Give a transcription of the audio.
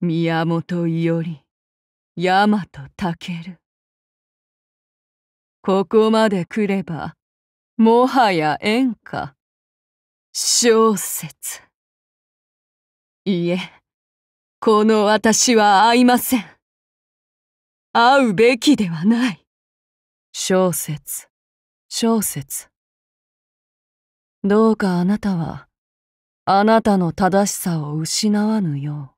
宮本伊織大和健ここまで来ればもはや演歌小説いえこの私は会いません会うべきではない小説小説どうかあなたはあなたの正しさを失わぬよう